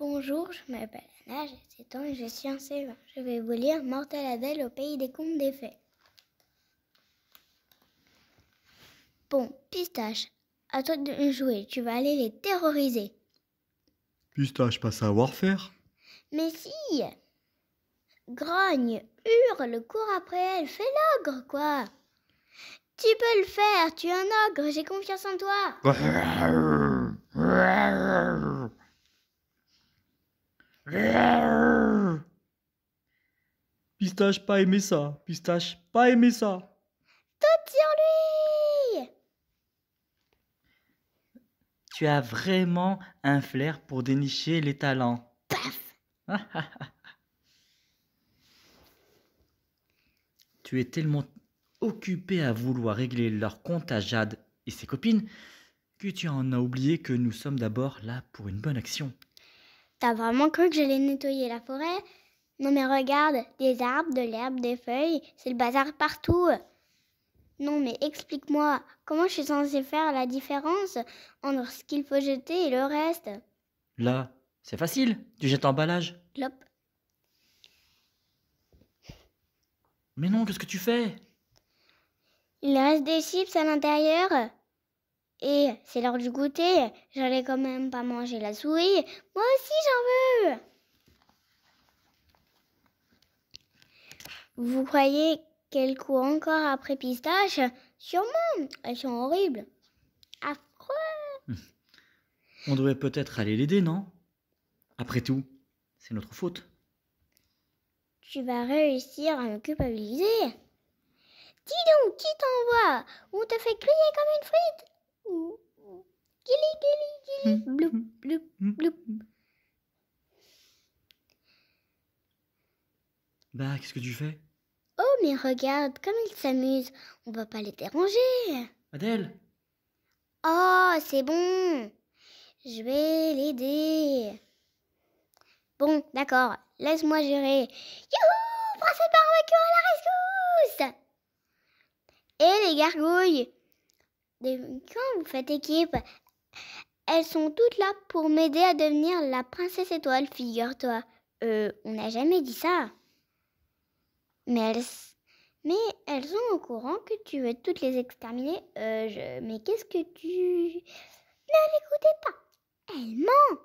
Bonjour, je m'appelle Anna, j'ai 7 et je suis en Je vais vous lire Mortel Adèle au pays des contes des fées. Bon, Pistache, à toi de jouer, tu vas aller les terroriser. Pistache, pas savoir faire. Mais si Grogne, hurle, cours après elle, fais l'ogre, quoi Tu peux le faire, tu es un ogre, j'ai confiance en toi Pistache pas aimé ça. Pistache pas aimé ça. Tout sur lui Tu as vraiment un flair pour dénicher les talents. Paf Tu es tellement occupé à vouloir régler leur compte à Jade et ses copines que tu en as oublié que nous sommes d'abord là pour une bonne action. T'as vraiment cru que j'allais nettoyer la forêt Non mais regarde, des arbres, de l'herbe, des feuilles, c'est le bazar partout. Non mais explique-moi, comment je suis censée faire la différence entre ce qu'il faut jeter et le reste Là, c'est facile, tu jettes l'emballage. L'op. Mais non, qu'est-ce que tu fais Il reste des chips à l'intérieur. Et c'est l'heure du goûter. J'allais quand même pas manger la souris. Moi aussi, j'en veux. Vous croyez qu'elle court encore après pistache Sûrement, elles sont horribles. Affreux. On devrait peut-être aller l'aider, non Après tout, c'est notre faute. Tu vas réussir à me culpabiliser. Dis donc, qui t'envoie On te fait crier comme une frite Gilly, gilly, gilly. Hmm. Bloup, bloup, hmm. bloup. Bah, qu'est-ce que tu fais Oh, mais regarde, comme ils s'amusent. On va pas les déranger. Adèle Oh, c'est bon. Je vais l'aider. Bon, d'accord. Laisse-moi gérer. Youhou cette barbecue à la rescousse Et les gargouilles quand vous faites équipe, elles sont toutes là pour m'aider à devenir la princesse étoile, figure-toi. Euh, on n'a jamais dit ça. Mais elles, mais elles sont au courant que tu veux toutes les exterminer. Euh, je... Mais qu'est-ce que tu... Ne l'écoutez pas. Elle ment.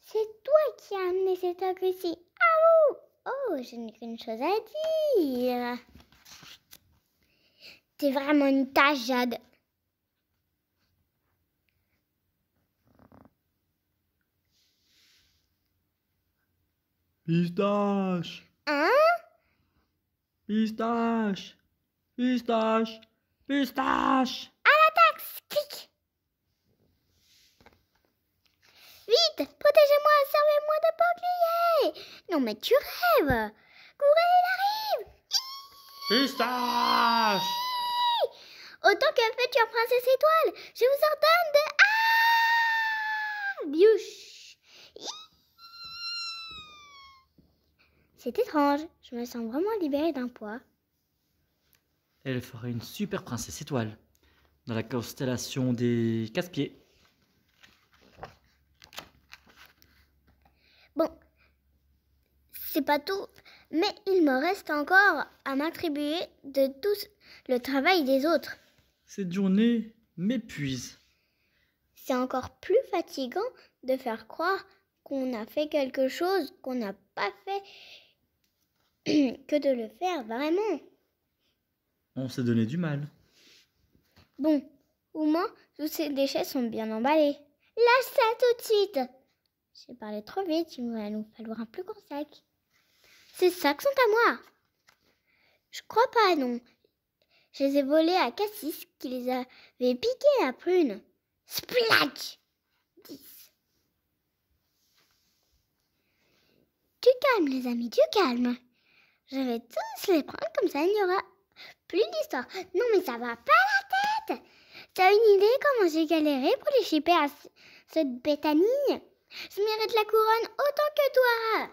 C'est toi qui as amené cet ogre Ah oh, oh, je n'ai qu'une chose à dire. T'es vraiment une tâche, Jade. Pistache. Hein Pistache. Pistache. Pistache. À l'attaque, Clique Vite, protégez-moi, servez-moi de bouclier. Non mais tu rêves. Courez, il arrive. Pistache autant que future princesse étoile. Je vous ordonne de... Ah C'est étrange, je me sens vraiment libérée d'un poids. Elle ferait une super princesse étoile dans la constellation des casse-pieds. Bon, c'est pas tout, mais il me reste encore à m'attribuer de tout le travail des autres. Cette journée m'épuise. C'est encore plus fatigant de faire croire qu'on a fait quelque chose qu'on n'a pas fait que de le faire vraiment. On s'est donné du mal. Bon, au moins, tous ces déchets sont bien emballés. Lâche ça tout de suite J'ai parlé trop vite, il va nous falloir un plus grand sac. Ces sacs sont à moi Je crois pas, non. Je les ai volés à Cassis qui les avait piqués à Prune. Splatch 10. Tu calmes les amis, du calmes Je vais tous les prendre comme ça, il n'y aura plus d'histoire. Non, mais ça va pas la tête T'as une idée comment j'ai galéré pour les chipper à cette bêtanie Je mérite la couronne autant que toi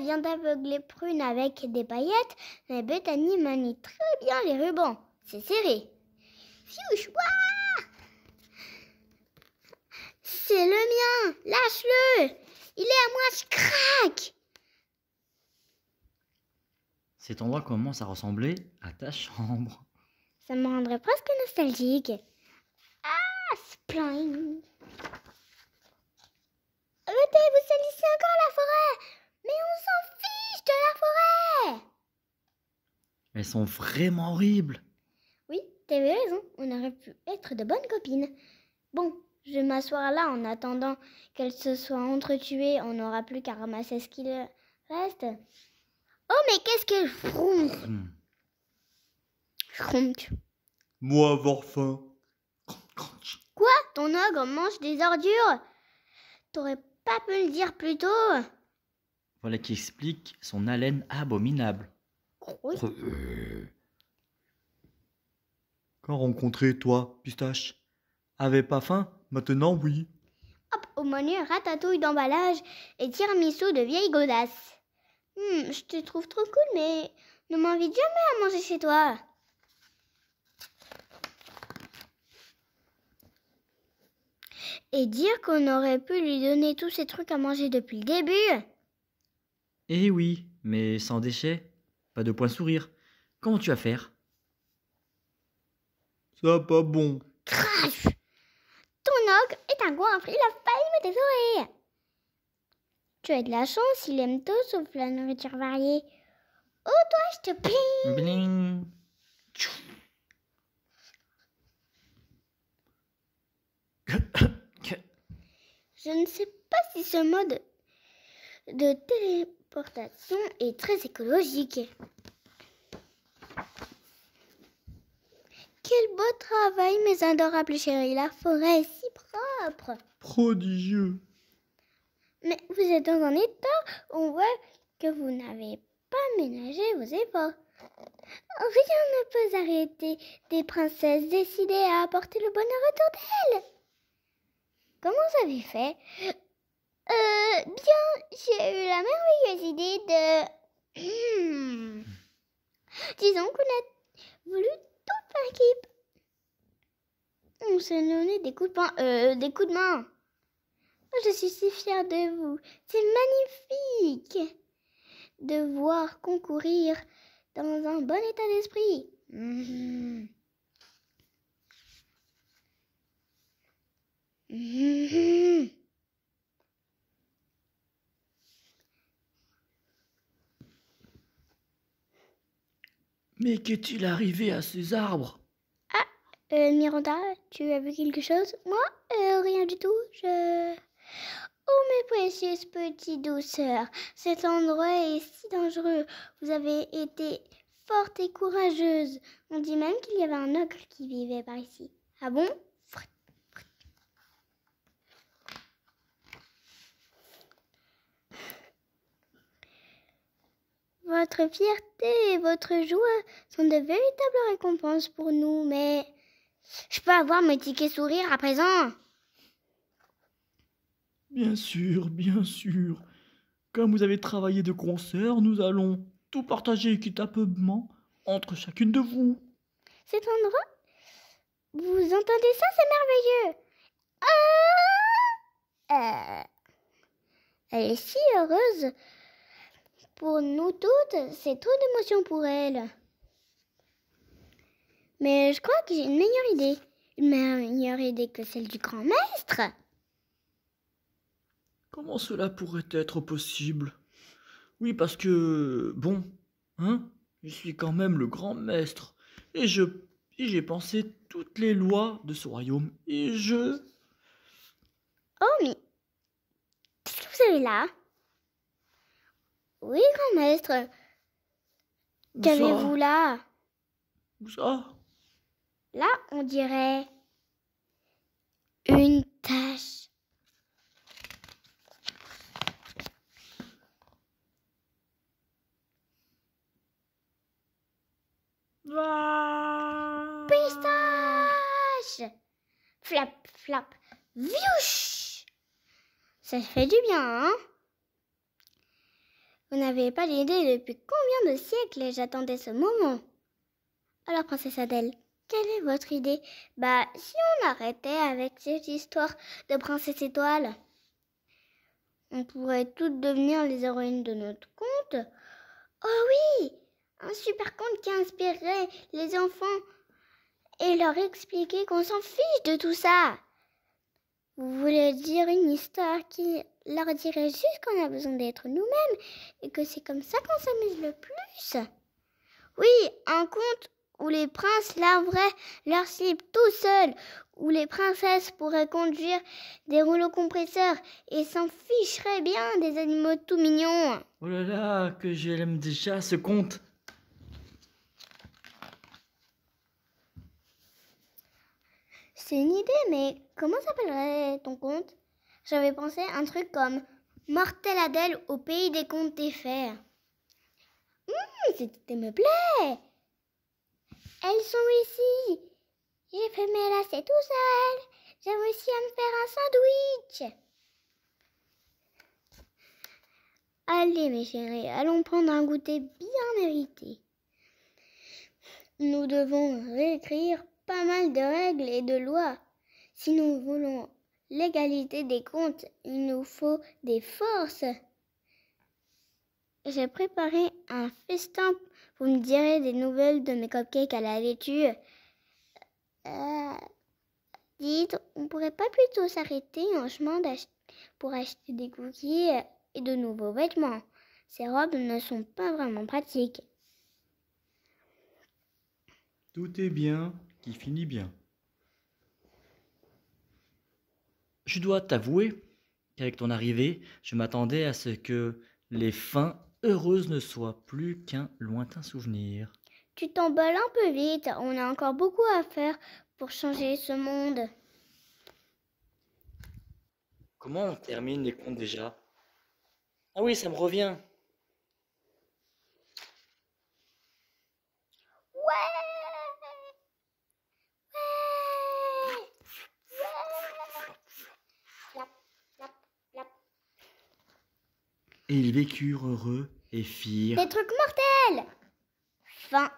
vient d'aveugler Prune avec des paillettes, mais Bethany manie très bien les rubans. C'est serré. C'est le mien Lâche-le Il est à moi, je craque Cet endroit commence à ressembler à ta chambre. Ça me rendrait presque nostalgique. Ah, Spline Elles sont vraiment horribles. Oui, t'avais raison, on aurait pu être de bonnes copines. Bon, je vais m'asseoir là en attendant qu'elles se soient entretuées. On n'aura plus qu'à ramasser ce qu'il reste. Oh, mais qu'est-ce que je hmm. Moi avoir faim. Quoi Ton ogre mange des ordures T'aurais pas pu le dire plus tôt Voilà qui explique son haleine abominable. Euh. Quand rencontrer toi, pistache Avait pas faim Maintenant oui. Hop, au menu ratatouille d'emballage et tiramisu de vieille godasse. Hmm, je te trouve trop cool, mais ne m'invite jamais à manger chez toi. Et dire qu'on aurait pu lui donner tous ces trucs à manger depuis le début. Eh oui, mais sans déchets. Pas de point sourire. Comment tu vas faire Ça pas bon. Crash Ton ogre est un goinfre, il a failli me oreilles. Tu as de la chance, il aime tout sauf la nourriture variée. Oh toi, je te ping. Je ne sais pas si ce mode de téléportation est très écologique. Quel beau travail, mes adorables chéris. La forêt est si propre. Prodigieux. Mais vous êtes dans un état où on voit que vous n'avez pas ménagé vos efforts. Rien ne peut arrêter des princesses décidées à apporter le bonheur autour d'elles. Comment vous fait euh, bien, j'ai eu la merveilleuse idée de... Hmm. Disons qu'on a voulu toute l'équipe. On s'est donné des coups de main. Euh, des coups de main. Oh, je suis si fière de vous. C'est magnifique de voir concourir dans un bon état d'esprit. Hmm. Hmm. Mais qu'est-il arrivé à ces arbres Ah, euh, Miranda, tu as vu quelque chose Moi, euh, rien du tout. Je... Oh, mes précieuses petites douceurs, cet endroit est si dangereux. Vous avez été forte et courageuse. On dit même qu'il y avait un ogre qui vivait par ici. Ah bon Votre fierté et votre joie sont de véritables récompenses pour nous, mais je peux avoir mes tickets sourire à présent Bien sûr, bien sûr. Comme vous avez travaillé de concert, nous allons tout partager équitablement entre chacune de vous. Cet endroit Vous entendez ça C'est merveilleux ah euh, Elle est si heureuse pour nous toutes, c'est trop d'émotion pour elle. Mais je crois que j'ai une meilleure idée. Une meilleure idée que celle du grand maître. Comment cela pourrait être possible Oui, parce que... Bon, hein Je suis quand même le grand maître. Et je... j'ai pensé toutes les lois de ce royaume. Et je... Oh, mais... Qu'est-ce que vous avez là oui, grand maître. Qu'avez-vous là ça Là, on dirait une tache. Pistache Flap, flap, viouche Ça fait du bien, hein vous n'avez pas l'idée depuis combien de siècles j'attendais ce moment. Alors, princesse Adèle, quelle est votre idée Bah, si on arrêtait avec cette histoire de princesse étoile, on pourrait toutes devenir les héroïnes de notre conte. Oh oui Un super conte qui inspirerait les enfants et leur expliquer qu'on s'en fiche de tout ça vous voulez dire une histoire qui leur dirait juste qu'on a besoin d'être nous-mêmes et que c'est comme ça qu'on s'amuse le plus Oui, un conte où les princes larveraient leurs slips tout seuls, où les princesses pourraient conduire des rouleaux compresseurs et s'en ficheraient bien des animaux tout mignons. Oh là là, que j'aime déjà ce conte une idée, mais comment s'appellerait ton conte J'avais pensé un truc comme Mortel Adèle au pays des contes fers. Hum, c'était me plaît Elles sont ici J'ai fait mes lacets tout seul J'ai aussi à me faire un sandwich Allez, mes chéris, allons prendre un goûter bien mérité. Nous devons réécrire pas mal de règles et de lois. Si nous voulons l'égalité des comptes, il nous faut des forces. J'ai préparé un festin. Vous me direz des nouvelles de mes cupcakes à la laitue. Euh, dites, on pourrait pas plutôt s'arrêter en chemin pour acheter des cookies et de nouveaux vêtements. Ces robes ne sont pas vraiment pratiques. Tout est bien, qui finit bien. Je dois t'avouer qu'avec ton arrivée, je m'attendais à ce que les fins heureuses ne soient plus qu'un lointain souvenir. Tu t'emballes un peu vite, on a encore beaucoup à faire pour changer ce monde. Comment on termine les comptes déjà Ah oui, ça me revient. Et ils vécurent heureux et firent... Des trucs mortels Fin.